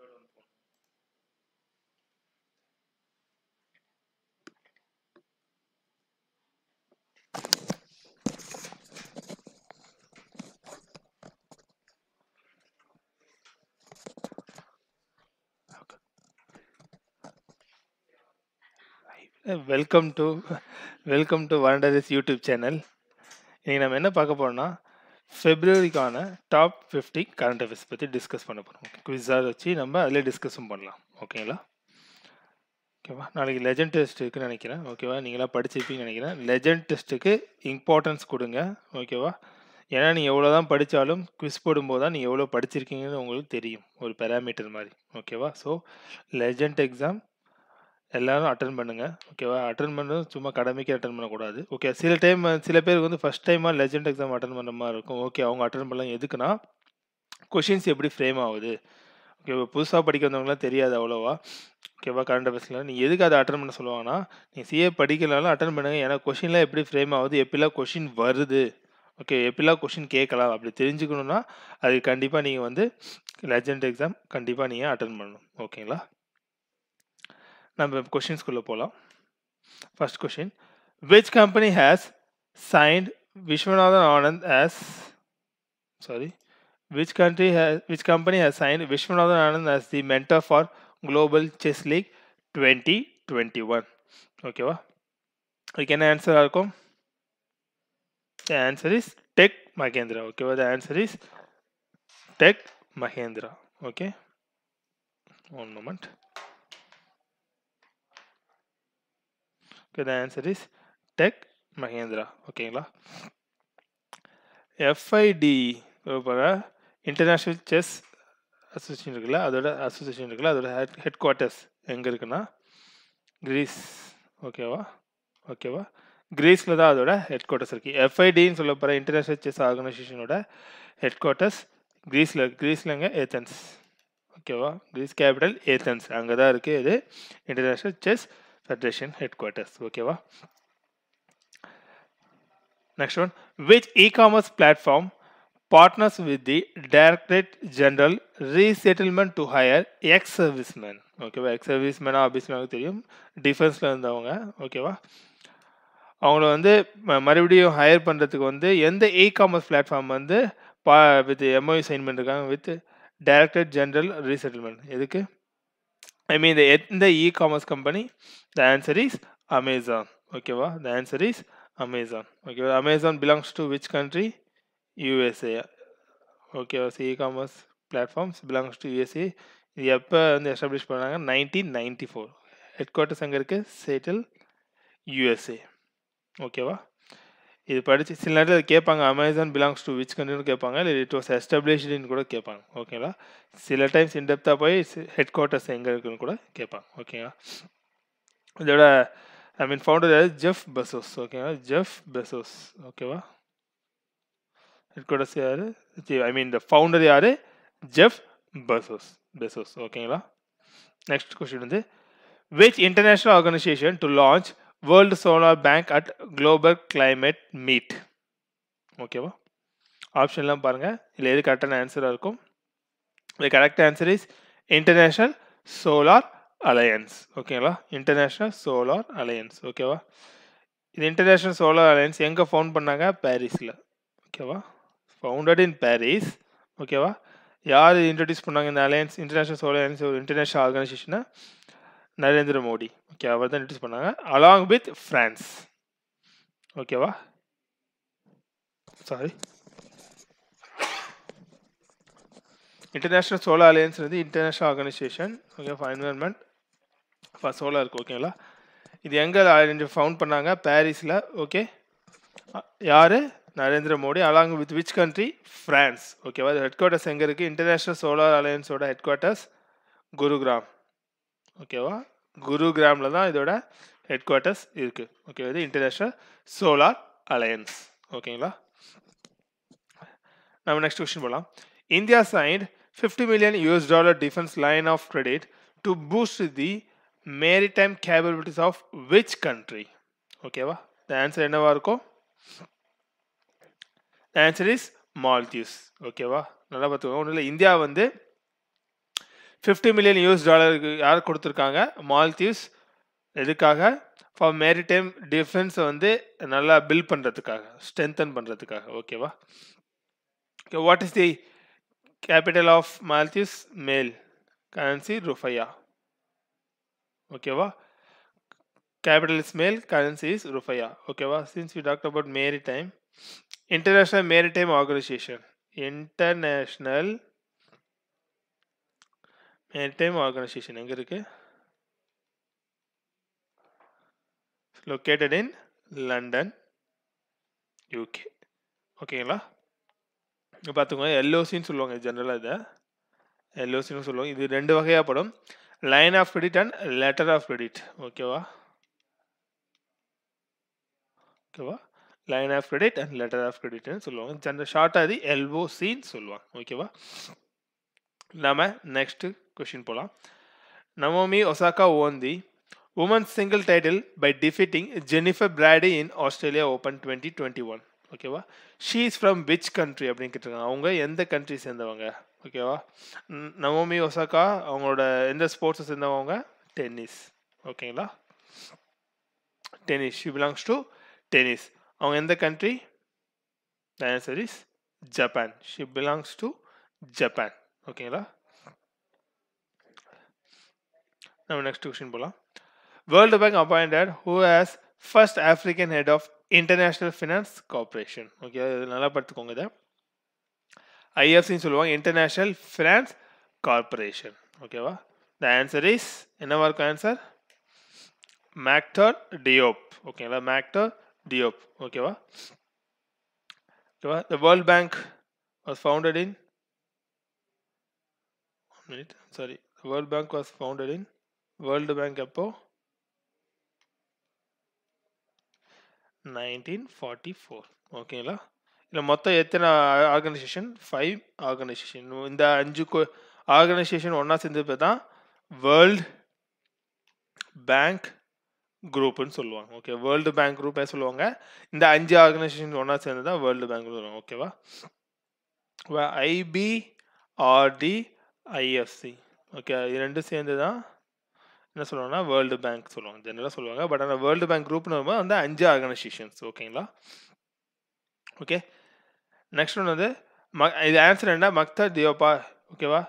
third one welcome to welcome to வண்டரிஸ் YouTube channel இன்றைக்கி நம்ம என்ன பார்க்க போகிறோம்னா ஃபெப்ரவரிக்கான டாப் ஃபிஃப்டி கரண்ட் அஃபேர்ஸ் பற்றி டிஸ்கஸ் பண்ண போகிறோம் ஓகே குவிஸாக வச்சு நம்ம அதில் டிஸ்கஸும் பண்ணலாம் ஓகேங்களா ஓகேவா நாளைக்கு லெஜண்ட் டெஸ்ட் இருக்குன்னு நினைக்கிறேன் ஓகேவா நீங்களாம் படிச்சிருப்பீங்கன்னு நினைக்கிறேன் லெஜண்ட் டெஸ்ட்டுக்கு இம்பார்ட்டன்ஸ் கொடுங்க ஓகேவா ஏன்னா நீங்கள் எவ்வளோ தான் படித்தாலும் குவிஸ் போடும்போது தான் நீங்கள் எவ்வளோ படிச்சிருக்கீங்கன்னு உங்களுக்கு தெரியும் ஒரு பேராமீட்டர் மாதிரி ஓகேவா ஸோ லெஜண்ட் எக்ஸாம் எல்லோரும் அட்டன் பண்ணுங்கள் ஓகேவா அட்டன் பண்ணுறது சும்மா கடமைக்கு அட்டன் பண்ணக்கூடாது ஓகே சில டைம் சில பேருக்கு வந்து ஃபஸ்ட் டைமாக லெஜெண்ட் எக்ஸாம் அட்டன் பண்ணுற மாதிரி இருக்கும் ஓகே அவங்க அட்டன் பண்ணலாம் எதுக்குன்னா கொஷின்ஸ் எப்படி ஃப்ரேம் ஆகுது ஓகேவா புதுசாக படிக்க வந்தவங்களாம் தெரியாது அவ்வளோவா ஓகேவா கரண்ட் அஃபேர்ஸ்லாம் நீங்கள் எதுக்கு அதை அட்டன் பண்ண சொல்லுவாங்கன்னா நீங்கள் சிஏ படிக்கலனாலும் அட்டன் பண்ணுங்கள் ஏன்னா கொஷின்லாம் எப்படி ஃப்ரேம் ஆகுது எப்படிலாம் கொஷின் வருது ஓகே எப்படிலாம் கொஷின் கேட்கலாம் அப்படி தெரிஞ்சுக்கணுன்னா அதுக்கு கண்டிப்பாக நீங்கள் வந்து லெஜெண்ட் எக்ஸாம் கண்டிப்பாக நீங்கள் அட்டன் பண்ணணும் ஓகேங்களா நம்ம கொஷின்ஸ்குள்ளே போகலாம் first question which company has signed Viswanathan Anand as sorry which country has which company has signed Vishwanathan Anand as the mentor for Global Chess League 2021 okay wow. we can answer Arkom the answer is Tech Mahendra okay wow. the answer is Tech Mahendra okay one moment Okay, the answer tech Tech ஓகேங்களா FID international chess association இருக்குல்ல அதோட association இருக்குல்ல அதோட head head headquarters எங்கே இருக்குன்னா Greece ஓகேவா ஓகேவா கிரீஸில் தான் அதோட ஹெட் குவார்ட்டர்ஸ் இருக்குது எஃப்ஐடின்னு சொல்ல போகிற இன்டர்நேஷ்னல் செஸ் ஆர்கனைசேஷனோட ஹெட் குவார்ட்டர்ஸ் கிரீஸில் கிரீஸில் ஏத்தன்ஸ் ஓகேவா கிரீஸ் கேபிட்டல் ஏத்தன்ஸ் அங்கே தான் இருக்குது இது இன்டர்நேஷ்னல் செஸ் federation headquarters ஓகேவா next one which e-commerce platform partners with the Directorate General Resettlement to hire ex-servicemen. ஓகேவா எக்ஸ்-சர்வீஸ்மேனா ஆஃபீஸ்மேனாக தெரியும் டிஃபென்ஸில் இருந்தவங்க ஓகேவா அவங்கள வந்து மறுபடியும் ஹையர் பண்ணுறதுக்கு வந்து எந்த இ காமர்ஸ் பிளாட்ஃபார்ம் வந்து பா வித் எம்ஓயு சைன் பண்ணிருக்காங்க வித் டைரக்டர் ஜென்ரல் ரீசெட்டில்மெண்ட் எதுக்கு ஐ மீன் எந்த e-commerce company the answer is Amazon ஓகேவா த ஆன்சர் இஸ் அமேசான் ஓகேவா Amazon belongs to which country USA ஓகேவா சி e-commerce platforms belongs to USA இது எப்போ வந்து எஸ்டாப்ளிஷ் பண்ணாங்க nineteen ninety four headquarters அங்கே இருக்குது சேட்டில் யூஎஸ்ஏ ஓகேவா இது படித்து சில நேரத்தில் கேட்பாங்க அமேசான் பிலாங்ஸ் டு விச் கண்ட்ரின்னு கேட்பாங்க இல்லை இட் வாஸ் எஸ்டாப்ளிஷ்டுன்னு கூட கேட்பாங்க ஓகேங்களா சில டைம்ஸ் இன்டெப்த்தாக போய் ஹெட் குவார்ட்டர்ஸ் எங்கே இருக்குன்னு கூட கேட்பாங்க ஓகேங்களா இதோட ஐ மீன் ஃபவுண்டர் யார் ஜெஃப் பெசோஸ் ஓகேவா ஜெஃப் பெசோஸ் ஓகேவா ஹெட் குவார்ட்டர்ஸ் யார் ஐ மீன் த ஃபவுண்டர் யார் ஜெஃப் பெசோஸ் பெசோஸ் ஓகேங்களா நெக்ஸ்ட் கொஸ்டின் வந்து which international organisation to launch world solar bank at global climate meet ஓகேவா ஆப்ஷன்லாம் பாருங்கள் இல்லை எது கரெக்டான ஆன்சராக இருக்கும் இது correct answer is international solar alliance ஓகேங்களா இன்டர்நேஷ்னல் சோலார் அலையன்ஸ் ஓகேவா இது இன்டர்நேஷ்னல் சோலார் அலையன்ஸ் எங்கே ஃபோன் பண்ணாங்க பாரிஸில் ஓகேவா ஃபவுண்டட் இன் பாரிஸ் ஓகேவா யார் இன்ட்ரடியூஸ் பண்ணாங்க இந்த அலையன்ஸ் இன்டர்நேஷ்னல் சோலார் அலையன்ஸ் ஒரு இன்டர்நேஷ்னல் ஆர்கனைசேஷனை நரேந்திர மோடி ஓகே அவர் தான் இன்ட்ரடியூஸ் பண்ணாங்க அலாங் வித் ஃப்ரான்ஸ் ஓகேவா சாரி இன்டர்நேஷ்னல் சோலார் அலையன்ஸ் வந்து international organisation okay for environment for இருக்குது ஓகேங்களா இது எங்கே ஃபவுண்ட் பண்ணாங்க பாரிஸில் ஓகே யார் Narendra Modi along with which country France ஓகேவா ஹெட் குவார்ட்டர்ஸ் எங்கே இருக்குது இன்டர்நேஷ்னல் சோலார் அலையன்ஸோட ஹெட் குவார்ட்டர்ஸ் குருகிராம் ஓகேவா குரு கிராமில் தான் இதோட ஹெட் குவார்ட்டர்ஸ் இருக்குது ஓகே இது இன்டர்நேஷ்னல் சோலார் அலையன்ஸ் ஓகேங்களா நம்ம நெக்ஸ்ட் கொஸ்டின் போகலாம் India signed fifty million US dollar defence line of credit to boost the maritime capabilities of which country ஓகேவா த ஆன்சர் என்னவா இருக்கும் த ஆன்சர் இஸ் மால்தீவ்ஸ் ஓகேவா நல்லா பார்த்துக்கோங்க ஒன்றும் இல்லை இந்தியா வந்து ஃபிஃப்டி மில்லியன் யூஎஸ் டாலருக்கு யார் கொடுத்துருக்காங்க மால்தீவ்ஸ் எதுக்காக ஃபார் மேரிடைம் டிஃபென்ஸை வந்து நல்லா பில் பண்ணுறதுக்காக ஸ்ட்ரென்தன் பண்ணுறதுக்காக ஓகேவா okay what is the capital of Maldives Male currency rufiyaa ஓகேவா is Male currency is rufiyaa ஓகேவா since you talked about maritime international maritime organisation international time organisation எங்கே இருக்குது located in London UK ஓகேங்களா இங்கே பார்த்துக்கோங்க எல்ஓசின்னு சொல்லுவாங்க ஜென்ரலாக இதை எல்ஓசின்னு சொல்லுவாங்க இது ரெண்டு வகையாக படும் line of credit and letter of credit ஓகேவா ஓகேவா line of credit and letter of கிரெடிட்னு சொல்லுவாங்க ஜென்ரல் ஷார்ட்டாக இது எல்ஓசின்னு சொல்லுவாங்க ஓகேவா நம்ம நெக்ஸ்ட்டு கொஷின் போகலாம் Naomi Osaka won the woman single title by defeating Jennifer Brady in Australia Open twenty twenty one ஓகேவா she is from which country அப்படின்னு கேட்டிருக்காங்க அவங்க எந்த கண்ட்ரி சேர்ந்தவங்க ஓகேவா நவோமி ஒசாக்கா அவங்களோட எந்த ஸ்போர்ட்ஸை சேர்ந்தவங்க டென்னிஸ் ஓகேங்களா tennis she belongs to tennis அவங்க எந்த கண்ட்ரி டைனசரிஸ் Japan she belongs to Japan ஓகேங்களா Now next question bola. World Bank appointed who as first African head of international finance corporation okay இது நல்லா பார்த்துக்கோங்க இதை ஐஎஃப்சின்னு சொல்லுவாங்க இன்டர்நேஷ்னல் ஃபினான்ஸ் கார்பரேஷன் ஓகேவா த ஆன்சர் இஸ் என்னவா இருக்கும் ஆன்சர் மேக்டர் டியோப் ஓகேங்களா மேக்டர் டியோப் ஓகேவா ஓகேவா the world bank was founded in minute sorry world bank was founded in world bank எப்போ நைன்டீன் ஃபார்ட்டி ஃபோர் ஓகேங்களா இல்லை மொத்தம் எத்தனை ஆர்கனைசேஷன் ஃபைவ் ஆர்கனைசேஷன் இந்த அஞ்சு ஆர்கனைசேஷன் ஒன்றா சேர்ந்து தான் வேர்ல்டு பேங்க் குரூப்னு சொல்லுவாங்க ஓகே வேர்ல்டு பேங்க் குரூப்பே சொல்லுவாங்க இந்த அஞ்சு ஆர்கனைசேஷன் ஒன்றா சேர்ந்து தான் வேர்ல்டு பேங்க் சொல்லுவாங்க ஓகேவா ஐபிஆர்டி ஐஎஃப்சி ஓகே இது ரெண்டும் சேர்ந்து தான் என்ன சொல்லுவாங்கன்னா வேர்ல்டு பேங்க் சொல்லுவாங்க ஜென்ரலாக சொல்லுவாங்க பட் ஆனால் வேர்ல்டு பேங்க் குரூப்னு வரும்போது வந்து அஞ்சு ஆர்கனைசேஷன்ஸ் ஓகேங்களா ஓகே நெக்ஸ்ட் ஒன்று வந்து ம இது ஆன்சர் என்ன மக்தர் தியோபா ஓகேவா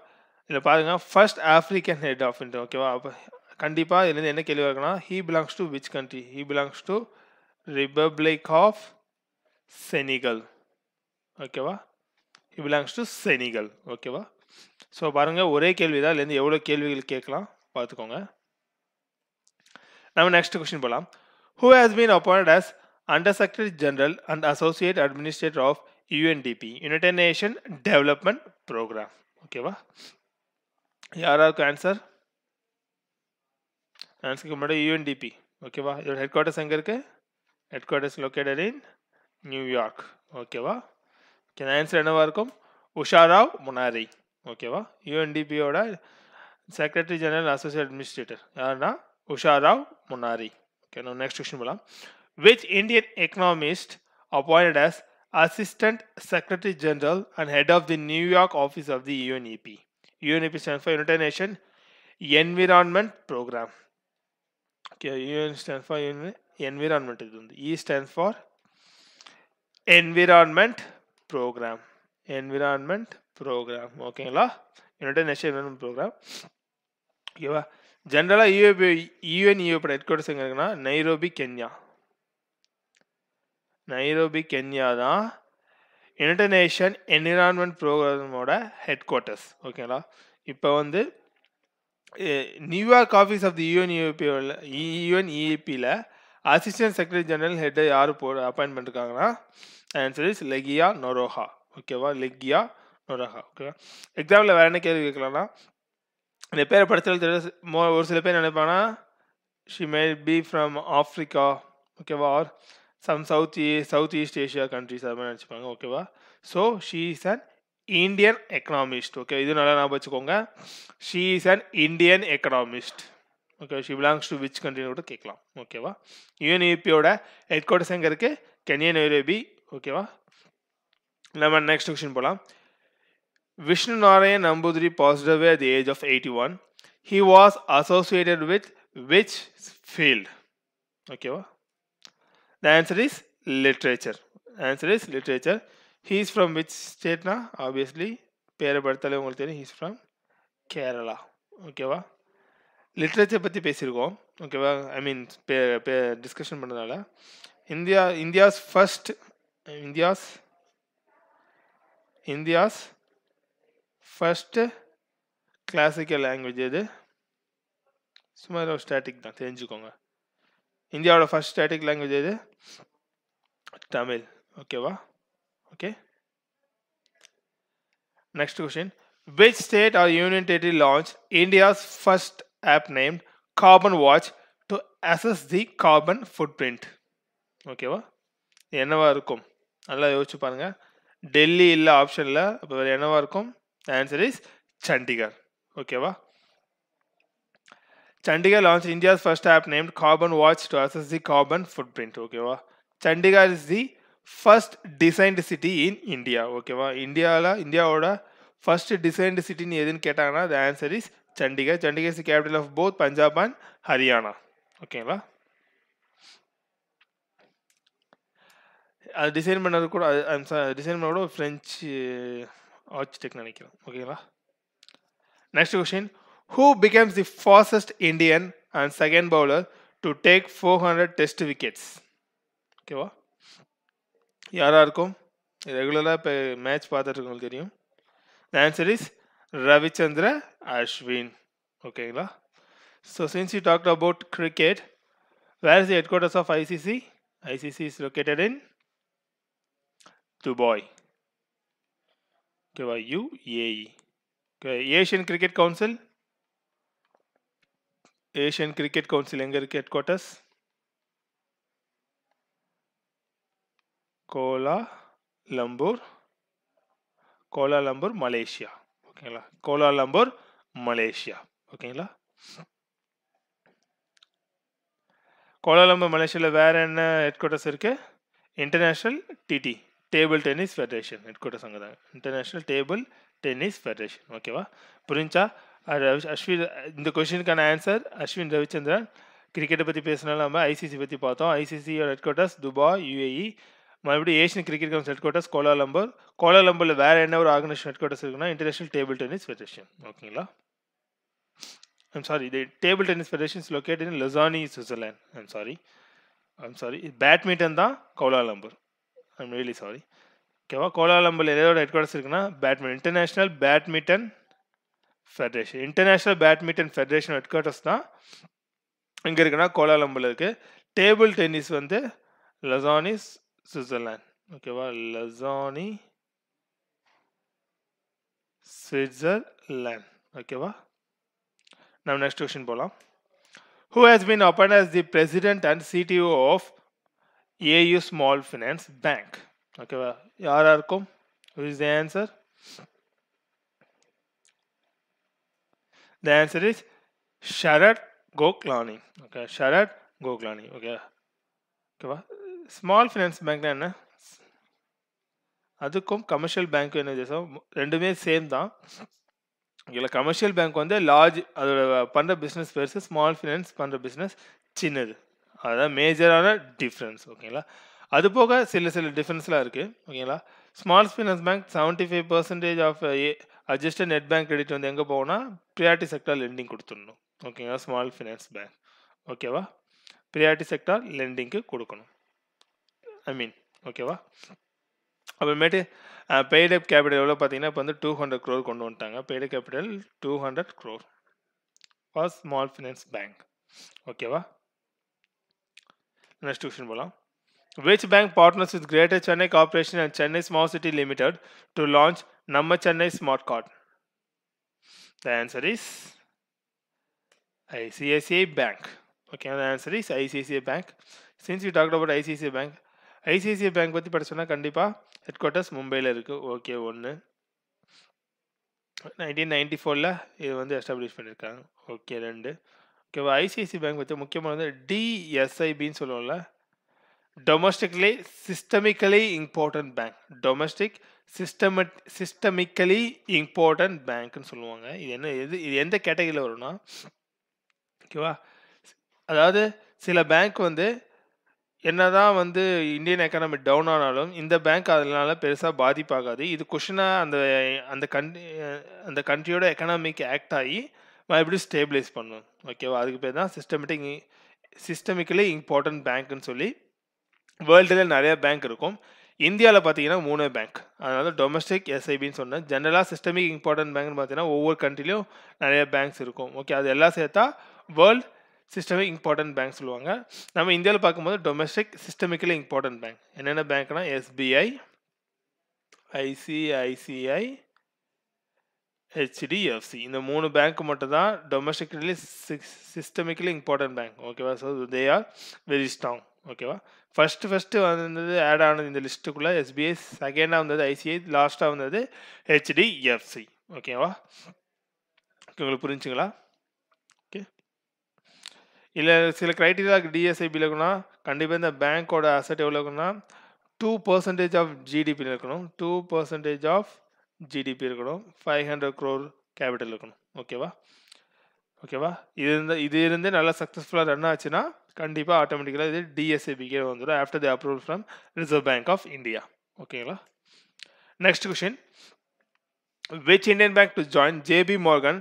இதில் பாருங்கள் first African head of India ஓகேவா அப்போ கண்டிப்பாக இதுலேருந்து என்ன கேள்வி இருக்குன்னா he belongs to which country he belongs to republic of Senegal ஓகேவா ஹி பிலாங்ஸ் டு செனிகல் ஓகேவா ஸோ பாருங்கள் ஒரே கேள்வி தான் இதுலேருந்து எவ்வளோ கேள்விகள் கேட்கலாம் பார்த்துக்கோங்க Now next question bola. Who has been appointed as Under Secretary General and Associate Administrator of UNDP United Nation Development Program? Okay va. यार आपका answer answer command UNDP okay वा योर हेडक्वार्टर्स एंगर के headquarters located in New York okay வா okay answer என்னவா இருக்கும் உஷாராவ் முனாரி ஓகேவா யூஎன்டிபியோட secretary general associate administrator யாருன்னா Usha Rao Munari. Okay, now next question. Which Indian economist appointed as Assistant Secretary General and head of the New York office of the UNEP? UNEP stands for United Nations Environment Program. Okay, UN stands for Environment. E stands for Environment Program. Environment Program. Okay, la? United Nations Environment Program. Okay. ஜென்ரலாக UNEP UN யூஏபியோட headquarters எங்கே இருக்குன்னா Nairobi Kenya Nairobi Kenya தான் international environment ப்ரோக்ராமோட headquarters ஓகேங்களா இப்போ வந்து New York office of the UN யூஏபியோவில் யூஎன் இஏபியில் அசிஸ்டன்ட் செக்ரட்டரி ஜெனரல் ஹெட்டை யார் போ அப்பாயின்மெண்ட் இருக்காங்கன்னா ஆன்சர் இஸ் லெகியா நொரோஹா ஓகேவா லெக்யா நொரோஹா ஓகேவா எக்ஸாம்பிள் வேறு என்ன கேள்வி கேட்கலாம்னா இந்த பேரை படத்தில் ஒரு சில பேர் நினைப்பாங்கன்னா she might be from Africa ஓகேவா or some south south east Asia countries அது மாதிரி நினச்சிப்பாங்க ஓகேவா so she is an Indian economist okay இது நல்லா நான் வச்சுக்கோங்க she is an Indian economist okay she belongs to which கண்ட்ரின்னு கூட கேட்கலாம் ஓகேவா யூஎன்இபியோட ஹெட் குவார்ட்டர்ஸ் எங்கே இருக்குது கென்யன் யூரோபி ஓகேவா நம்ம நெக்ஸ்ட் கொஷின் போகலாம் Vishnu Narayan Namboodiri passed away at the age of 81. He was associated with which field? Okay. The answer is literature. Answer is literature. He is from which state now? Obviously, பேரை படுத்தாலே உங்களுக்கு தெரியும் he's okay. Kerala ஓகேவா literature பற்றி Okay, ஓகேவா I mean பே பே India's பண்ணதால India India's first classical language இது சும்மா ஒரு ஸ்டாட்டிக் தான் தெரிஞ்சுக்கோங்க இந்தியாவோட ஃபஸ்ட் ஸ்டாட்டிக் லாங்குவேஜ் இது தமிழ் ஓகேவா okay next question which state or union territory launch India's first app named carbon watch to assess the carbon footprint ஓகேவா என்னவா இருக்கும் நல்லா யோசிச்சு பாருங்கள் டெல்லி இல்லை ஆப்ஷனில் இப்போ வேறு என்னவாக இருக்கும் The answer is Chandigarh. Okay, wa? Chandigarh launched India's first app named Carbon Watch to assess the carbon footprint. Okay, wa? Chandigarh is the first designed city in India. Okay, wa? India, la India orda first designed city ni Yedin keta na The answer is Chandigarh. Chandigarh is the capital of both Punjab and Haryana. Okay, wa? डिसेन बनाने को கூட அது design பண்ண கூட ஆட்சி டெக் நினைக்கிறேன் ஓகேங்களா next question who becomes the fastest Indian and second bowler to take four hundred test wickets ஓகேவா யாராக இருக்கும் ரெகுலராக இப்போ மேட்ச் பார்த்துட்ருக்கவங்களுக்கு தெரியும் the answer is Ravichandran Ashwin ஓகேங்களா so since you talked about cricket where is the headquarters of ICC ICC is located in Dubai ஓகேவா UAE okay Asian cricket council Asian cricket council எங்கே இருக்குது headquarters Kuala Lumpur Kuala Lumpur Malaysia ஓகேங்களா Kuala Lumpur Malaysia ஓகேங்களா Kuala Lumpur மலேசியாவில் வேறு என்ன headquarters இருக்குது international TT table tennis federation federation ಇಟ್ಕೊಟ್ಟ ಸಂಘದ இன்டர்நேஷ்னல் டேபிள் டென்னிஸ் ஃபெடரேஷன் ஓகேவா புரிஞ்சா அஸ்வின் இந்த கொஷினுக்கான ஆன்சர் அஸ்வின் ரவிச்சந்திரன் கிரிக்கெட்டை பற்றி பேசினாலும் நம்ம ஐசிசி பற்றி பார்த்தோம் ஐசிசியோட headquarters Dubai UAE e. மறுபடியும் Asian cricket council headquarters Kuala Lumpur கோலாலம்பூரில் வேறு என்ன ஒரு ஆர்கனைசேஷன் ஹெட் குவார்ட்டர்ஸ் இருக்குன்னா இன்டர்நேஷனல் டேபிள் டென்னிஸ் ஃபெடரேஷன் ஓகேங்களா ஐம் சாரி இது table tennis federation is locate in Lausanne Switzerland I'm sorry I'm sorry badminton தான் Kuala Lumpur I'm really sorry ஓகேவா Kuala Lumpur எதோட ஹெட் குவார்டர்ஸ் இருக்குன்னா badminton international badminton federation international badminton federation headquarters தான் இங்கே இருக்குன்னா கோலாலம்பரில் இருக்குது table tennis வந்து லசானி Switzerland ஓகேவா லசானி சுவிட்சர்லேண்ட் ஓகேவா நம்ம நெக்ஸ்ட் கொஷின் போகலாம் who has been appointed as the president and CTO of AU small finance bank ஓகேவா யார் யாருக்கும் is the answer the answer is Sharad Goklani okay Sharad Goklani okay ஓகேவா ஸ்மால் ஃபினான்ஸ் பேங்க்னா என்ன அதுக்கும் கமர்ஷியல் பேங்க்கும் என்ன வித்தியாசம் ரெண்டுமே சேம் தான் இதில் கமர்ஷியல் பேங்க் வந்து லார்ஜ் அதோட பண்ணுற பிஸ்னஸ் பெருசு ஸ்மால் ஃபினான்ஸ் பண்ணுற பிஸ்னஸ் சின்னது அதுதான் மேஜரான டிஃப்ரென்ஸ் ஓகேங்களா அது போக சில சில டிஃப்ரென்ஸ்லாம் இருக்குது ஓகேங்களா small finance bank seventy five percentage of adjusted net bank credit வந்து எங்கே போகணும் ப்ரியாரிட்டி செக்டார் லெண்டிங் கொடுத்துடணும் ஓகேங்களா ஸ்மால் ஃபினான்ஸ் பேங்க் ஓகேவா ப்ரியாரிட்டி செக்டார் லெண்டிங்க்கு கொடுக்கணும் ஐ மீன் ஓகேவா அப்புறமேட்டு பெய்டப் கேபிட்டல் எவ்வளோ பார்த்தீங்கன்னா இப்போ வந்து டூ ஹண்ட்ரட் க்ரோர் கொண்டு வந்துட்டாங்க paid up capital two hundred crore for small finance bank ஓகேவா institution bola which bank partners with greater chennai corporation and chennai small city limited to launch namma chennai smart card the answer is icici bank okay the answer is icici bank since you talked about icici bank ICICI bank பற்றி படிச்சோன்னா கண்டிப்பாக head quarters மும்பையில் இருக்குது okay ஒன்று nineteen ninety ஃபோரில் இது வந்து establish பண்ணியிருக்காங்க ஓகே ரெண்டு ஓகேவா ஐசிஐசி பேங்க் பற்றி முக்கியமானது டிஎஸ்ஐபின்னு சொல்லுவோம்ல domestically systemically important bank domestic systematic systemically important பேங்க்னு சொல்லுவாங்க இது என்ன எது இது எந்த கேட்டகரியில் வரும்னா ஓகேவா அதாவது சில பேங்க் வந்து என்ன தான் வந்து இந்தியன் எக்கானமி டவுன் ஆனாலும் இந்த பேங்க் அதனால் பெருசாக பாதிப்பாகாது இது கொஷினாக அந்த அந்த கன் அந்த கண்ட்ரியோட எக்கனாமிக் ஆக்ட் ஆகி நான் எப்படி ஸ்டேபிளைஸ் பண்ணும் ஓகேவா அதுக்கு பேர் தான் சிஸ்டமேட்டிக் சிஸ்டமிக்கலி இம்பார்ட்டன்ட் பேங்க்குன்னு சொல்லி வேர்ல்டில் நிறையா பேங்க் இருக்கும் இந்தியாவில் பார்த்தீங்கன்னா மூணு பேங்க் அதனால டொமஸ்டிக் எஸ்ஐபின்னு சொன்னேன் ஜென்ரலாக சிஸ்டமிக் இம்பார்ட்டன்ட் பேங்க்னு பார்த்தீங்கன்னா ஒவ்வொரு கண்ட்ரிலையும் நிறைய பேங்க்ஸ் இருக்கும் ஓகே அது எல்லாம் சேர்த்தா வேர்ல்ட் சிஸ்டமிக் இம்பார்ட்டன்ட் பேங்க் சொல்லுவாங்க நம்ம இந்தியாவில் பார்க்கும்போது டொமஸ்டிக் சிஸ்டமிக்கலி இம்பார்ட்டன்ட் பேங்க் என்னென்ன பேங்க்னா எஸ்பிஐ ஐசிஐசிஐ ஹெச்டிஎஃப்சி இந்த மூணு பேங்க் மட்டும் தான் டொமஸ்டிக்லி சிஸ்டமிக்கலி இம்பார்ட்டன்ட் பேங்க் ஓகேவா so they are very strong ஓகேவா ஃபஸ்ட்டு ஃபஸ்ட்டு வந்தது ஆட் ஆனது இந்த லிஸ்ட்டுக்குள்ளே எஸ்பிஐ செகண்டாக வந்தது ஐசிஐ லாஸ்ட்டாக வந்தது ஹெச்டிஎஃப்சி ஓகேவா உங்களுக்கு புரிஞ்சுங்களா ஓகே இல்லை சில க்ரைட்டீரியா டிஎஸ்ஐபியில் இருக்குன்னா கண்டிப்பாக இந்த பேங்க்கோட அசட் எவ்வளோ இருக்குன்னா டூ பர்சன்டேஜ் ஆஃப் ஜிடிபியில் இருக்கணும் டூ பர்சன்டேஜ் ஆஃப் ஜிடிபி இருக்கணும் ஃபைவ் ஹண்ட்ரட் க்ரோர் கேபிட்டல் இருக்கணும் ஓகேவா ஓகேவா இது இருந்து இது இருந்தே நல்லா சக்ஸஸ்ஃபுல்லாக ரன் ஆச்சுன்னா கண்டிப்பாக ஆட்டோமேட்டிக்கலாக இது டிஎஸ்ஏபிக்கே வந்துடும் after the approval from reserve bank of India ஓகேங்களா next question which Indian bank to join JP Morgan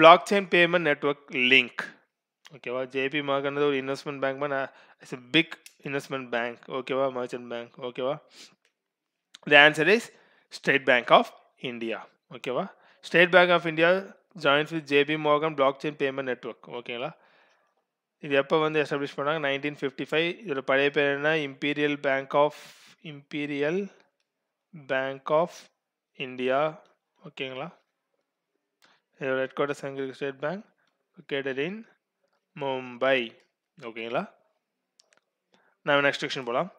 blockchain payment network link ஓகேவா ஜேபி மார்கன் ஒரு investment bank man it's big investment bank ஓகேவா merchant bank ஓகேவா the answer is state bank of India ஓகேவா state bank of India joins with JP Morgan blockchain payment network ஓகேங்களா இது எப்போ வந்து establish பண்ணாங்க nineteen fifty five இதோட பழைய பேர் என்ன Imperial bank of Imperial bank of India ஓகேங்களா இதோட ஹெட் குவார்ட்டர்ஸ் எங்கே state bank located in Mumbai ஓகேங்களா நம்ம நெக்ஸ்ட் செக்ஷன் போகலாம்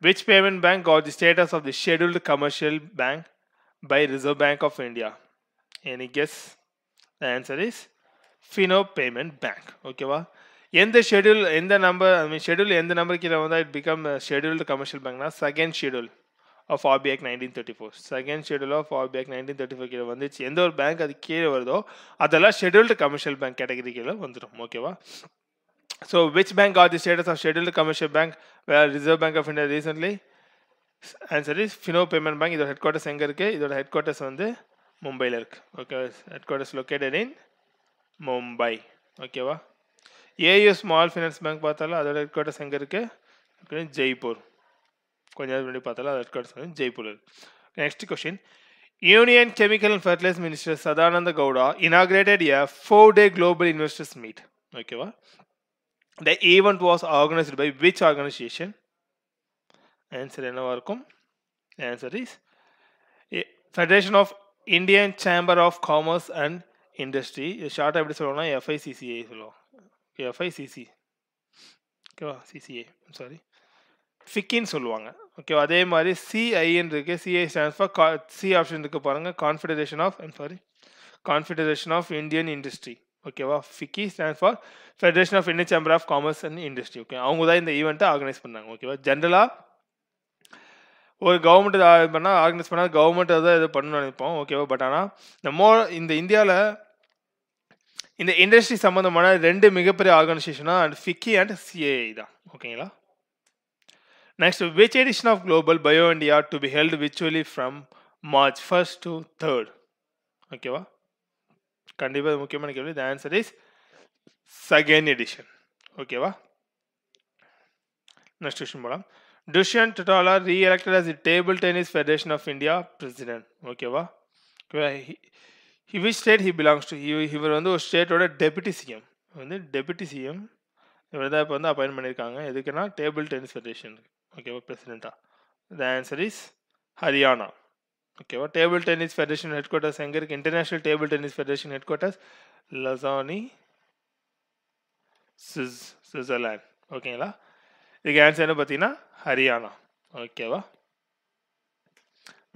Which payment bank got the status of the scheduled commercial bank by Reserve Bank of India? Any guess? The answer is Fino Payment Bank. ஓகேவா எந்த schedule எந்த number I mean schedule எந்த number கீழே வந்தால் it become scheduled commercial பேங்க்னா second schedule of ஆர்பிஐக் nineteen thirty four second schedule of ஆர்பிஐக் nineteen thirty four கீழே வந்துச்சு எந்த ஒரு பேங்க் அது கீழே வருதோ அதெல்லாம் ஷெடியூல்டு கமர்ஷியல் பேங்க் கேட்டகரி கீழே வந்துடும் ஓகேவா So which bank got the status of scheduled commercial bank? Well, Reserve Bank of India recently. Answer is Fino payment bank இதோட ஹெட் குவார்ட்டர்ஸ் எங்கே இருக்குது இதோட ஹெட் குவார்ட்டர்ஸ் வந்து மும்பையில் இருக்குது okay headquarters located in Mumbai ஓகேவா ஏயு ஸ்மால் ஃபினான்ஸ் பேங்க் பார்த்தாலும் அதோட ஹெட் குவார்ட்டர்ஸ் எங்கே இருக்குது ஜெய்ப்பூர் கொஞ்ச நேரம் முன்னாடி பார்த்தாலும் அதோட ஹெட் குவார்ட்டர்ஸ் வந்து ஜெய்ப்பூர் இருக்குது next question union chemical and fertilise minister Sadananda Gowda inaugurated a four day global investors meet ஓகேவா the event was organized by which organization answer enna varkum answer is federation of indian chamber of commerce and industry short epdi solrana fica solluva okay cca i'm sorry fikin solluvanga okay adhe cin irukke ca stands for c option irukku paranga confederation of i'm sorry confederation of indian industry ஓகேவா FICCI stand for federation of Indian chamber of commerce and industry okay அவங்க தான் இந்த ஈவெண்ட்டை organise பண்ணாங்க ஓகேவா ஜென்ரலாக ஒரு government இது பண்ணால் ஆர்கனைஸ் பண்ணால் கவர்மெண்ட் தான் இது பண்ணணும்னு நினைப்போம் ஓகேவா பட் ஆனால் இந்த மோ இந்த இந்தியாவில் இந்த இண்டஸ்ட்ரி சம்மந்தமான ரெண்டு மிகப்பெரிய ஆர்கனைசேஷனாக அண்ட் ஃபிக்கி அண்ட் சிஏஐ தான் ஓகேங்களா next which edition of global bio India to be held விச்சுவலி from March first to third ஓகேவா கண்டிப்பாக முக்கியமான கேள்வி the answer is second edition ஓகேவா next question Dushyant Chautala re-elected as table tennis federation of India president ஓகேவா which state he belongs to இவர் வந்து ஒரு ஸ்டேட்டோட டெபுட்டி சிஎம் வந்து டெபுட்டி சிஎம் இவர் தான் இப்போ வந்து அப்பாயின் பண்ணியிருக்காங்க எதுக்குன்னா டேபிள் டென்னிஸ் ஃபெடரேஷன் ஓகேவா பிரசிடெண்ட்டாக the answer is Haryana Okay, well, Table Tennis Federation Headquarters, Hungary, International Table Tennis Federation Headquarters, Lausanne, Switzerland. ஓகேங்களா இதுக்கு ஆன்சர் என்ன பார்த்தீங்கன்னா ஹரியானா ஓகேவா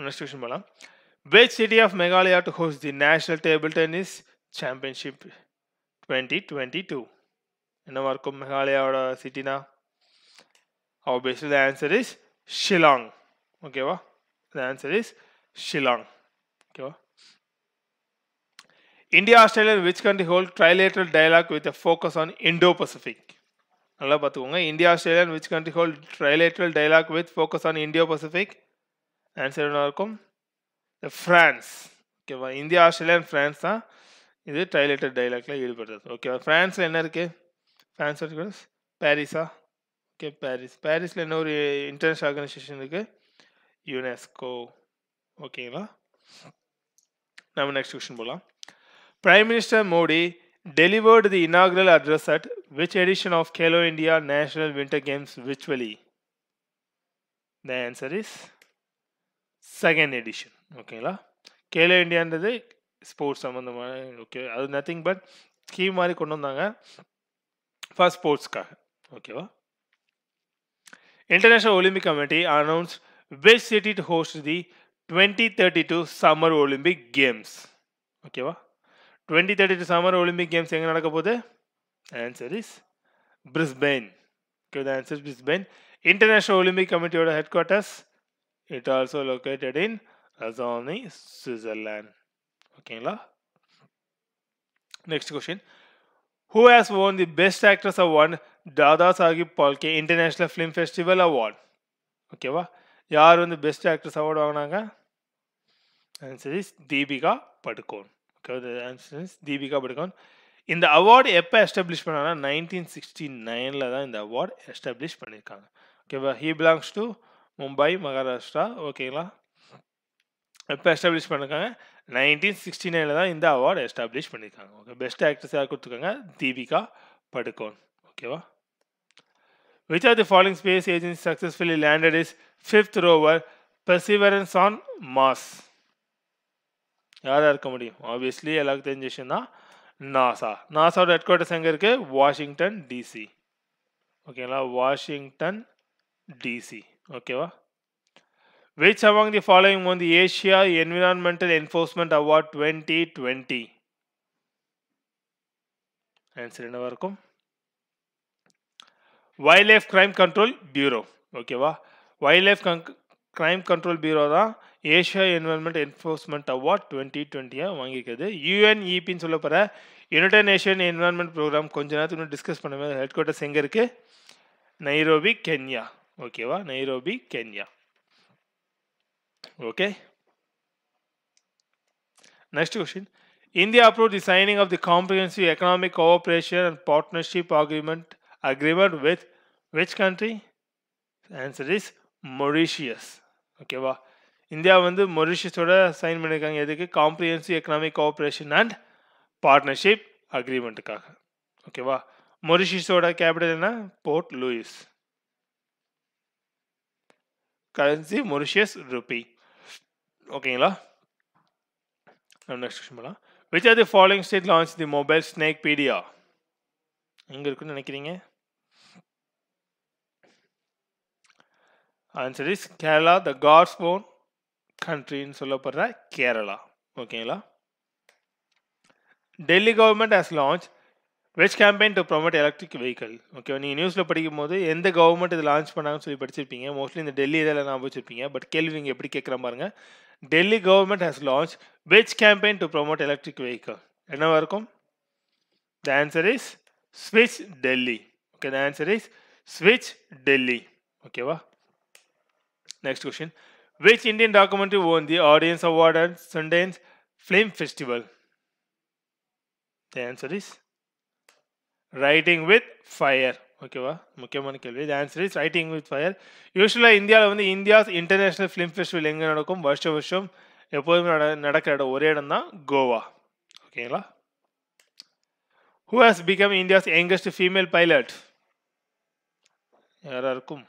நெக்ஸ்ட் கொஸ்டின் போகலாம் which city of Meghalaya to host the national table tennis championship twenty twenty two என்னவா இருக்கும் மெகாலயாவோட சிட்டினா our best answer is Shillong ஓகேவா த ஆன்சர் இஸ் ஷிலாங் ஓகேவா India Australia which country hold trilateral dialogue with a focus on Indo-Pacific? நல்லா பார்த்துக்கோங்க India Australian which country hold trilateral dialogue with focus on Indo Pacific answer என்ன இருக்கும் France ஓகேவா India Australian France தான் இது ட்ரைலேட்டட் டைலாக்ல ஈடுபடுறது ஓகேவா ஃப்ரான்ஸில் என்ன இருக்குது ஃப்ரான்ஸ் இருக்குது பாரிஸா ஓகே பாரிஸ் பாரிஸில் என்ன ஒரு இன்டர்நேஷ்னல் ஆர்கனைசேஷன் இருக்குது யுனெஸ்கோ ஓகேங்களா நம்ம நெக்ஸ்ட் கொஸ்டின் போகலாம் prime minister Modi delivered the inaugural address at which edition of Khelo India National Winter Games virtually? The answer is second edition. ஓகேங்களா கேலோ இந்தியான்றது ஸ்போர்ட்ஸ் சம்மந்தமான ஓகே அது நத்திங் பட் ஸ்கீம் மாதிரி கொண்டு வந்தாங்க ஃபர்ஸ்ட் ஸ்போர்ட்ஸ்க்காக ஓகேவா international olympic committee announce which city to host the 2032 summer olympic games okay ஓகேவா 2032 summer olympic games எங்க நடக்க போகுது answer is brisbane okay the answer is brisbane international olympic committee oda headquarters it also located in Lausanne switzerland okay la next question who has won the best actress award dada sahib palke international film festival award okay ஓகேவா யார் வந்து best actress award வாங்கினாங்க answer is Deepika Padukone okay answer is Deepika Padukone இந்த award எப்போ establish பண்ணாங்கன்னா nineteen sixty நைனில் தான் இந்த அவார்டு எஸ்டாப்ளிஷ் பண்ணியிருக்காங்க ஓகேவா he belongs to Mumbai Maharashtra ஓகேங்களா எப்போ எஸ்டாப்ளிஷ் பண்ணியிருக்காங்க நைன்டீன் சிக்ஸ்டி நைனில் தான் இந்த அவார்டு எஸ்டாப்ளிஷ் பண்ணியிருக்காங்க ஓகே பெஸ்ட் ஆக்ட்ரஸ் யார் கொடுத்துருக்காங்க தீபிகா படுகோன் ஓகேவா which are the following space agency successfully landed is fifth rover perseverance on Mars யாராக இருக்க முடியும் ஆப்வியஸ்லி எல்லாருக்கும் தெரிஞ்ச விஷயம் தான் நாசா நாசாவோட ஹெட் குவார்ட்டர்ஸ் எங்கே இருக்குது வாஷிங்டன் டிசி ஓகேங்களா வாஷிங்டன் டிசி ஓகேவா விச் அவாங் தி ஃபாலோயிங் வந்து Asia environmental enforcement award twenty twenty answer என்னவாக இருக்கும் wildlife crime control bureau ஓகேவா wildlife crime control bureau தான் Asia environment enforcement award twenty டுவெண்ட்டியாக வாங்கிக்கிறது யூஎன்இபின்னு சொல்ல போகிற யுனைடெட் நேஷன் என்வரன்மெண்ட் ப்ரோக்ராம் கொஞ்ச நேரத்துக்கு இன்னும் டிஸ்கஸ் பண்ணுவேன் ஹெட் குவார்ட்டர்ஸ் எங்கே இருக்குது நைரோபி கென்யா ஓகேவா Nairobi Kenya okay next question India approved the signing of the Comprehensive Economic Cooperation and Partnership Agreement agreement with which country? The answer is Mauritius. Okay, wow. India வந்து மொரிஷியஸோட sign பண்ணியிருக்காங்க எதுக்கு comprehensive economic cooperation and partnership அக்ரிமெண்ட்டுக்காக ஓகேவா மொரிஷியஸோட capital என்ன Port Louis currency Mauritius rupee ஓகேங்களா next பண்ணலாம் which are the following state launch the mobile snakepedia எங்கே இருக்குன்னு நினைக்கிறீங்க answer is Kerala the God's own கண்ட்ரின்னு சொல்லப்படுற கேரளா ஓகேங்களா Delhi government has launch which campaign to promote electric vehicle okay நீங்கள் நியூஸில் படிக்கும் போது எந்த கவர்மெண்ட் இது லான்ச் பண்ணாங்கன்னு சொல்லி படிச்சிருப்பீங்க மோஸ்ட்லி இந்த டெல்லி இதில் நான் வச்சுருப்பீங்க பட் கேள்வி நீங்கள் எப்படி கேட்குற பாருங்க Delhi government has launch which campaign to promote electric vehicle என்னவா இருக்கும் த ஆன்சர் இஸ் ஸ்விட்ச் Delhi okay the answer is ஸ்விட்ச் டெல்லி ஓகேவா next question Which Indian documentary won the Audience Award at Sundance Film Festival? The answer is writing with fire ஓகேவா முக்கியமான கேள்வி இது answer is writing with fire யூஸ்வலாக இந்தியாவில் வந்து இந்தியாஸ் இன்டர்நேஷ்னல் ஃபிலிம் ஃபெஸ்டிவல் எங்கே நடக்கும் வருஷம் வருஷம் எப்போதுமே நட நடக்கிற இடம் ஒரே இடம் தான் கோவா ஓகேங்களா who has become India's youngest female pilot யாராக இருக்கும்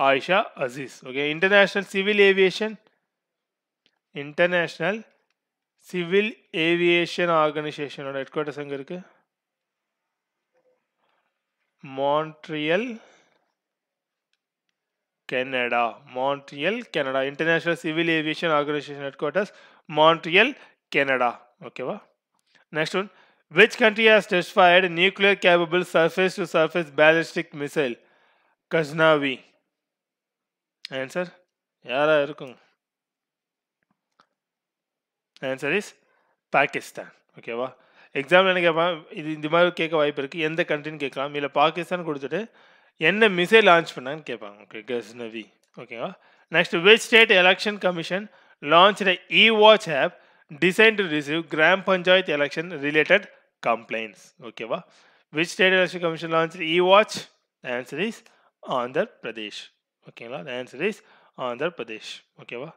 Aisha Aziz. Okay, International Civil Aviation, International Civil Aviation Organization ஓட headquarters எங்க இருக்கு Montreal, Canada. Montreal Canada international civil aviation organisation head Montreal, Canada. Okay, ஓகேவா Next one. Which country has testified nuclear capable surface to surface ballistic missile? Kaznavi. Answer யாராக இருக்குங்க answer is Pakistan ஓகேவா example என்ன கேட்பான் இது இந்த மாதிரி கேட்க வாய்ப்பு இருக்குது எந்த கண்ட்ரின்னு கேட்கலாம் இல்லை பாகிஸ்தான் கொடுத்துட்டு என்ன மிசைல் லான்ச் பண்ணான்னு கேட்பாங்க ஓகே கஸ் நவி ஓகேவா next which state election commission launch e watch app design to receive gram panchayat election related complaints ஓகேவா which state election commission launch e watch answer is Andhra Pradesh ஓகேங்களா the answer is Andhra Pradesh ஓகேவா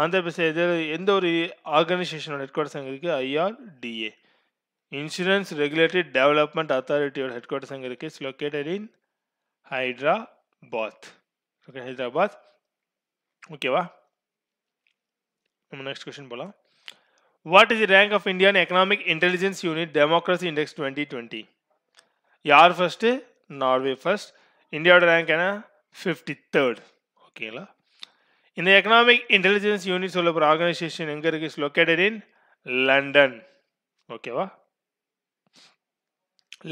ஆந்திர பிரதேசத்தில் எந்த ஒரு ஆர்கனைசேஷனோட ஹெட் குவார்ட்டர்ஸ் அங்கே இருக்குது ஐஆர்டிஏ இன்சூரன்ஸ் ரெகுலேட்டரி டெவலப்மெண்ட் அத்தாரிட்டியோட headquarters அங்கே இருக்குது it's located in Hyderabad okay Hyderabad ஓகேவா நம்ம நெக்ஸ்ட் கொஸ்டின் போகலாம் what is the rank of India economic intelligence unit democracy index twenty twenty யார் ஃபஸ்ட்டு நார்வே ஃபர்ஸ்ட் இந்தியாவோட ரேங்க் என்ன 53rd ஓகேங்களா இந்த எக்கனாமிக் இன்டெலிஜென்ஸ் யூனிட் சொல்லப்படுற ஆர்கனைசேஷன் எங்கே இருக்கு இஸ் லொக்கேட்டட் இன் லண்டன் ஓகேவா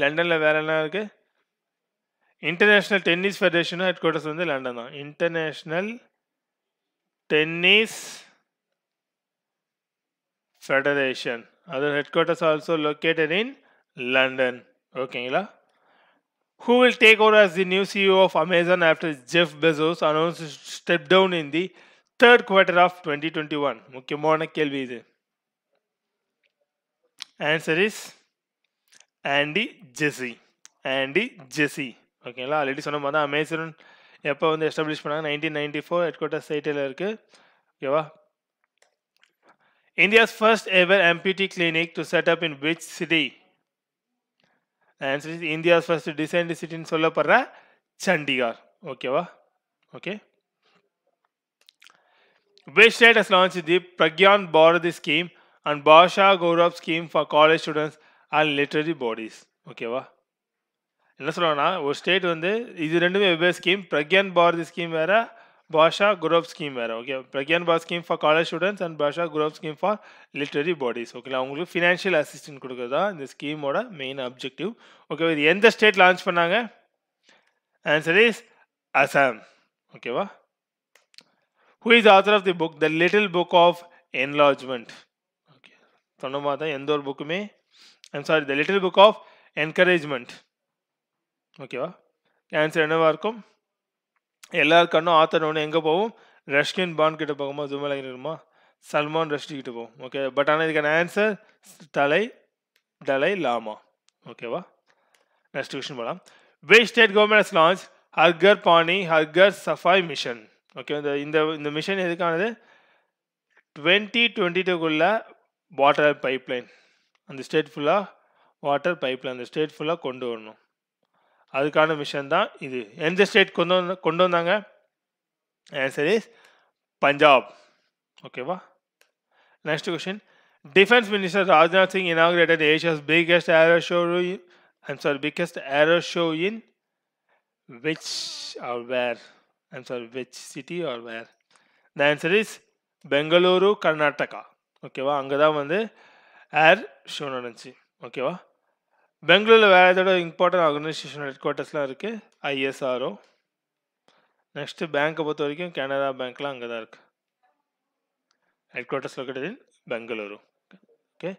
லண்டனில் வேற என்ன இருக்குது இன்டர்நேஷ்னல் டென்னிஸ் ஃபெடரேஷனும் ஹெட் குவார்ட்டர்ஸ் வந்து லண்டன் தான் இன்டர்நேஷ்னல் டென்னிஸ் ஃபெடரேஷன் அதோட headquarters also located in London ஓகேங்களா who will take over as the new CEO of Amazon after Jeff Bezos announced his step down in the third quarter of 2021? Answer is Andy Jesse. Andy Jesse. Okay, ladies and gentlemen, Amazon எப்ப வந்து establish பண்ணாங்க 1994. Ninety four head quarter சைட்டில் இருக்கு ஓகேவா India's first ever MBT clinic to set up in answer is India's first design சிட்டின்னு சொல்லப்படுற சண்டிகார் ஓகேவா okay Which state has launched the Pragyan Bharati scheme and Bhasha Gaurav scheme for college students and literary bodies? ஓகேவா என்ன சொல்லணும்னா ஒரு state வந்து இது ரெண்டுமே வெவ்வேறு ஸ்கீம் பிரக்யான் பாரதி ஸ்கீம் வேறு Basha Gurov scheme வேற ஓகே பிரக்யான் பாஸ் scheme for college students and Bhasha Gaurav scheme for literary bodies ஓகேங்களா உங்களுக்கு ஃபினான்ஷியல் அசிஸ்டன்ட் கொடுக்குறதா இந்த ஸ்கீமோட மெயின் அப்ஜெக்டிவ் ஓகேவா இது எந்த ஸ்டேட் லான்ச் பண்ணாங்க ஆன்சர் இஸ் அசாம் ஓகேவா who is author of the book the little book of enlargement okay சொன்னமாக தான் எந்த ஒரு புக்குமே I'm sorry the little book of encouragement ஓகேவா ஆன்சர் என்னவாக இருக்கும் எல்லார் கண்ணும் ஒன்று எங்கே போவோம் ரஷ்கின் பான் கிட்ட போகுமா ஜுமேல இருக்குமா சல்மான் ரஷ்டி கிட்ட போவோம் ஓகே பட் ஆனால் இதுக்கான ஆன்சர் தலை தலை லாமா ஓகேவா நெக்ஸ்ட் கொஸ்டின் போகலாம் வே ஸ்டேட் கவர்மெண்ட் லான்ச் ஹர்கர் பாணி ஹர்கர் சஃபாய் மிஷன் ஓகே இந்த இந்த இந்த mission எதுக்கானது twenty twenty டூக்குள்ளே water pipeline அந்த ஸ்டேட் ஃபுல்லாக வாட்டர் பைப்லைன் அந்த ஸ்டேட் ஃபுல்லாக கொண்டு வரணும் அதுக்கான மிஷன் தான் இது எந்த ஸ்டேட் கொண்டு வந்து கொண்டு வந்தாங்க ஆன்சர் இஸ் பஞ்சாப் ஓகேவா next question defence minister Rajnath Singh inaugurated Asia's biggest aero show I'm sorry biggest aero show in which or where I'm sorry which city or where the answer is Bengaluru Karnataka ஓகேவா அங்கே தான் வந்து ஏர் ஷோ நடந்துச்சு ஓகேவா பெங்களூரில் வேறு ஏதோட இம்பார்ட்டன்ட் ஆர்கனைசேஷன் ஹெட் குவார்ட்டர்ஸ்லாம் இருக்குது ஐஎஸ்ஆர்ஓ நெக்ஸ்ட்டு பேங்க்கை பொறுத்த வரைக்கும் கனரா பேங்க்லாம் அங்கே தான் இருக்குது headquarters located in Bengaluru okay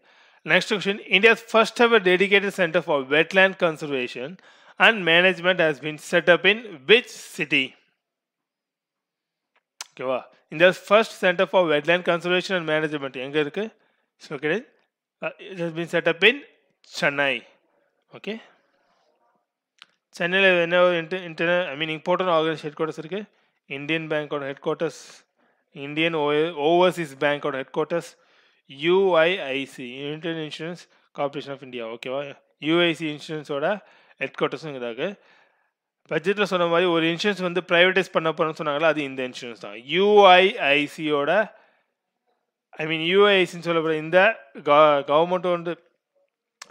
next question India's first ever dedicated centre for wetland conservation and management has been set up in which city ஓகேவா India's first centre for wetland conservation and management எங்கே இருக்குது it's located it has been set up in Chennai okay சென்னையில் என்ன inter internal I mean important organise headquarters இருக்குது Indian பேங்கோட headquarters Indian overseas பேங்கோட head quarters UIIC union insurance corporation of India ஓகேவா UIC இன்சூரன்ஸோட head குவார்ட்டர்ஸும் இதாக பட்ஜெட்டில் சொன்ன மாதிரி ஒரு இன்சூரன்ஸ் வந்து ப்ரைவேட்டைஸ் பண்ண போகிறோம்னு சொன்னாங்களா அது இந்த இன்சூரன்ஸ் தான் யூஐஐசியோட ஐ மீன் யூஐசின்னு சொல்லப்படுற இந்த கவர்மெண்ட் வந்து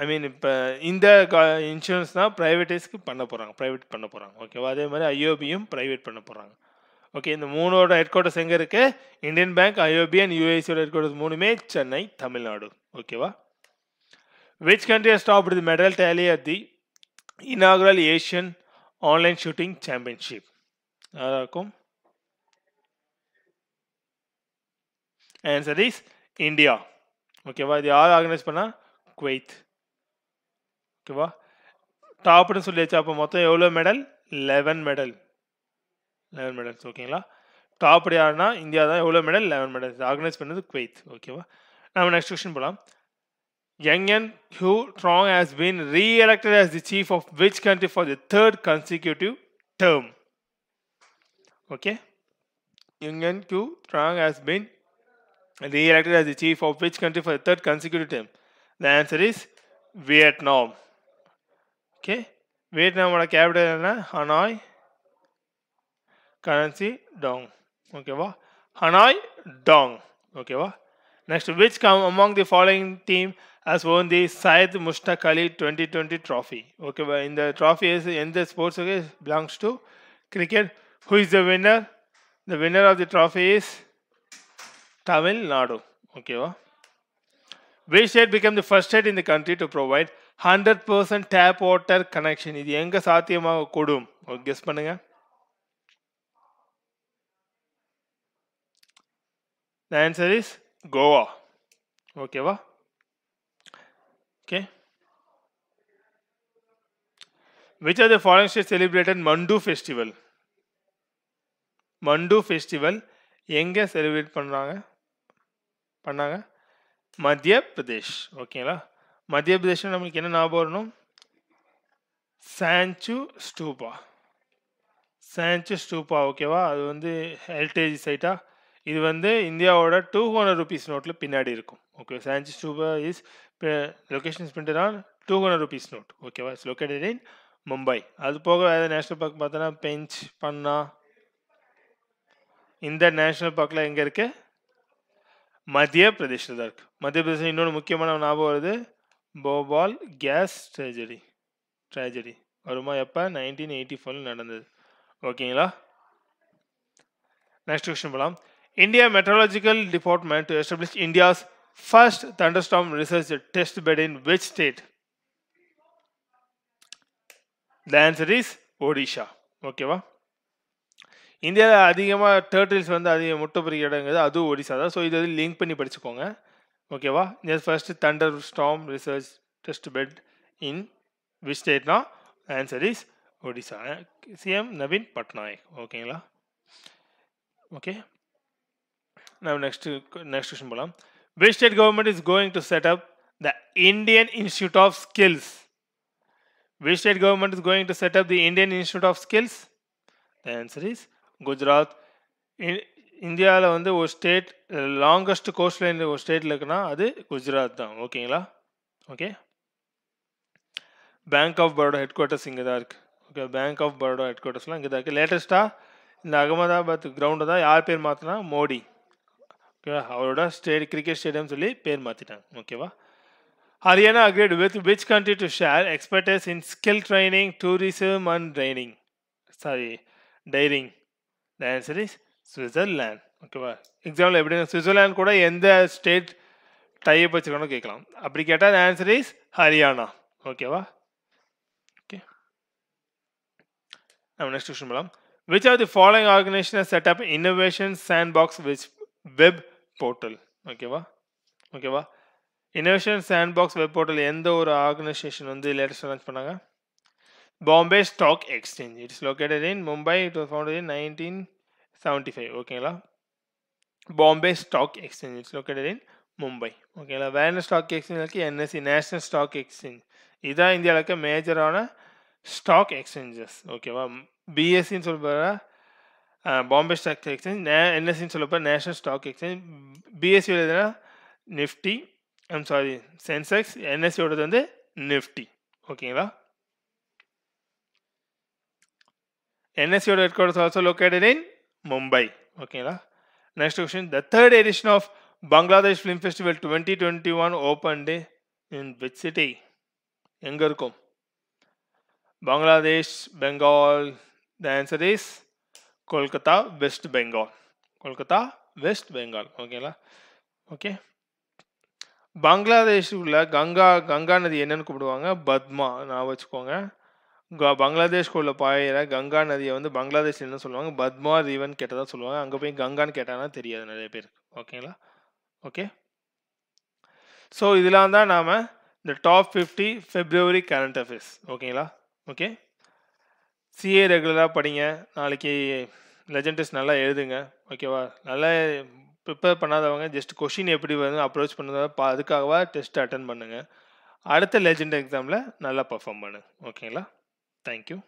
ஐ மீன் இப்போ இந்த இன்சூரன்ஸ் தான் ப்ரைவேட்டைஸ்க்கு பண்ண போகிறாங்க ப்ரைவேட் பண்ண போகிறாங்க ஓகேவா அதே மாதிரி ஐஓபியும் ப்ரைவேட் பண்ண போகிறாங்க ஓகே இந்த மூணோட ஹெட் குவார்ட்டர்ஸ் எங்கே இருக்குது Indian bank IOB and யூஎஸ்சியோட head quarters மூணுமே சென்னை தமிழ்நாடு ஓகேவா which country stop the medal tally at the inaugural Asian online shooting championship யாராக இருக்கும் ஆன்சர் இஸ் இந்தியா ஓகேவா இது யார் ஆர்கனைஸ் பண்ணால் குவைத் ఓకేవా டாப்னு சொல்லி வச்சு அப்போ மொத்தம் எவ்வளோ medal eleven medal eleven medals ஓகேங்களா டாப் யாருன்னா இந்தியா தான் எவ்வளோ மெடல் லெவன் மெடல்ஸ் ஆர்கனைஸ் பண்ணது குவைத் ஓகேவா நம்ம நெக்ஸ்ட் கொஸ்டின் போகலாம் Nguyen Phu Trong has been re-elected as the chief of which country for the third consecutive term okay Nguyen Phu Trong has been re-elected as the chief of which country for the third consecutive term the answer is Vietnam okay vietnam oda capital enna hanoi currency dong okay va hanoi dong okay va next which come among the following team has won the Syed Mushtaq 2020 trophy okay va in the trophy is in the sports okay belongs to cricket who is the winner the winner of the trophy is tamil nadu okay va which state became the first state in the country to provide hundred percent tap water connection இது எங்கே சாத்தியமாக கூடும் guess பண்ணுங்க answer is Goa ஓகேவா okay which are the foreign states celebrated Mando festival Mando festival எங்கே celebrate பண்ணுறாங்க பண்ணாங்க மத்திய பிரதேஷ் ஓகேங்களா மத்திய பிரதேசம் நம்மளுக்கு என்ன ஞாபகம் வரணும் சாஞ்சு ஸ்டூபா சாஞ்சு ஸ்டூபா ஓகேவா அது வந்து ஹெரிட்டேஜ் சைட்டாக இது வந்து இந்தியாவோட டூ ஹண்ட்ரட் ருபீஸ் நோட்டில் பின்னாடி இருக்கும் okay Sanchi Stupa is location is printed on two hundred rupees note ஓகேவா இட்ஸ் லொக்கேட்டட் இன் மும்பை அது போக வேறு நேஷ்னல் பார்க் பார்த்தோன்னா பெஞ்ச் பன்னா இந்த நேஷ்னல் பார்க்கில் எங்கே இருக்குது மத்திய பிரதேஷில் தான் இருக்குது மத்திய பிரதேசம் இன்னொன்று முக்கியமான ஞாபகம் வருது போபால் கேஸ் ட்ரேஜடி ட்ராஜடி வருமா எப்போ நைன்டீன் எயிட்டி ஃபோரில் நடந்தது ஓகேங்களா நெக்ஸ்ட் கொஸ்டின் போகலாம் India meteorological department to establish India's first thunderstorm research test bed in which state the answer is Odisha ஓகேவா இந்தியாவில் அதிகமாக டேர்டில்ஸ் வந்து அதிக முட்டை பொறிக்கிற இடங்கிறது அதுவும் ஒடிசா தான் ஸோ இது லிங்க் பண்ணி படிச்சுக்கோங்க okay wa this first thunderstorm research test bed in which state na answer is odisha cm navin patnaik okay la okay now next next question bolam which state government is going to set up the indian institute of skills which state government is going to set up the indian institute of skills the answer is gujarat இந்தியாவில் வந்து ஒரு state longest cost line ஒரு ஸ்டேட்டில் இருக்குன்னா அது குஜராத் தான் ஓகேங்களா okay bank of Baroda headquarters இங்கே தான் இருக்குது ஓகே பேங்க் ஆஃப் பரோடா ஹெட் குவார்ட்டர்ஸ்லாம் இங்கே தான் இருக்குது லேட்டஸ்ட்டாக இந்த அகமதாபாத் கிரவுண்டை தான் யார் பேர் மாற்றினா மோடி ஓகேவா அவரோட ஸ்டேட் கிரிக்கெட் ஸ்டேடியம் சொல்லி பேர் மாற்றிட்டாங்க ஓகேவா Haryana agreed with which country to share expertise in skill training tourism and training sorry dairying answer is Switzerland ஓகேவா எக்ஸாம்பிள் எப்படி சுவிட்சர்லேண்ட் கூட எந்த ஸ்டேட் டைப் வச்சுருக்கானு கேட்கலாம் அப்படி கேட்டால் ஆன்சர் இஸ் ஹரியானா ஓகேவா ஓகே நம்ம next question which are the following following organizations set up innovation sandbox which web portal ஓகேவா ஓகேவா சேண்ட் பாக்ஸ் வெப் போர்ட்டல் எந்த ஒரு ஆர்கனைசேஷன் வந்து லேட்டஸ்ட் லான்ச் பண்ணாங்க Bombay stock exchange it's located in Mumbai it was founded in nineteen 75 ஓகேங்களா Bombay stock exchange it's located in Mumbai ஓகேங்களா வேற stock exchange இருக்குது என்எஸ்சி நேஷனல் ஸ்டாக் எக்ஸ்சேஞ்ச் இதுதான் இருக்க மேஜரான ஸ்டாக் எக்ஸ்சேஞ்சஸ் ஓகேவா பிஎஸ்சின்னு சொல்லப்படுற பாம்பே ஸ்டாக் எக்ஸ்சேஞ்ச் நே என்எஸ்சின்னு சொல்லப்போ நேஷனல் ஸ்டாக் எக்ஸ்சேஞ்ச் பிஎஸ்சியோட எதுனா நிஃப்டி ஐம் சாரி சென்செக்ஸ் என்எஸ்சியோடது வந்து நிஃப்டி ஓகேங்களா என்எஸ்சியோட headquarters also located in Mumbai ஓகேங்களா next question the third edition of Bangladesh film festival twenty twenty one opened in which city எங்கே இருக்கும் Bangladesh Bengal the answer is Kolkata West Bengal Kolkata West Bengal ஓகேங்களா ஓகே பங்களாதேஷ் உள்ள கங்கா கங்கா நதி என்னன்னு கூப்பிடுவாங்க பத்மா நான் வச்சுக்கோங்க பங்களாதேஷ் பாயிற கங்கா நதியை வந்து பங்களாதேஷ் என்ன சொல்லுவாங்க பத்மா ரீவன் கேட்டதாக சொல்லுவாங்க அங்கே போய் கங்கான்னு கேட்டானா தெரியாது நிறைய பேருக்கு ஓகேங்களா ஓகே ஸோ இதெல்லாம் தான் நாம் இந்த top fifty February current affairs ஓகேங்களா ஓகே சிஏ ரெகுலராக படிங்க நாளைக்கு லெஜண்டஸ் நல்லா எழுதுங்க ஓகேவா நல்லா ப்ரிப்பேர் பண்ணாதவங்க ஜஸ்ட் கொஷின் எப்படி வந்து அப்ரோச் பண்ணுறத அதுக்காகவா டெஸ்ட் அட்டன் பண்ணுங்கள் அடுத்த லெஜெண்ட் எக்ஸாமில் நல்லா பர்ஃபார்ம் பண்ணுங்க ஓகேங்களா Thank you.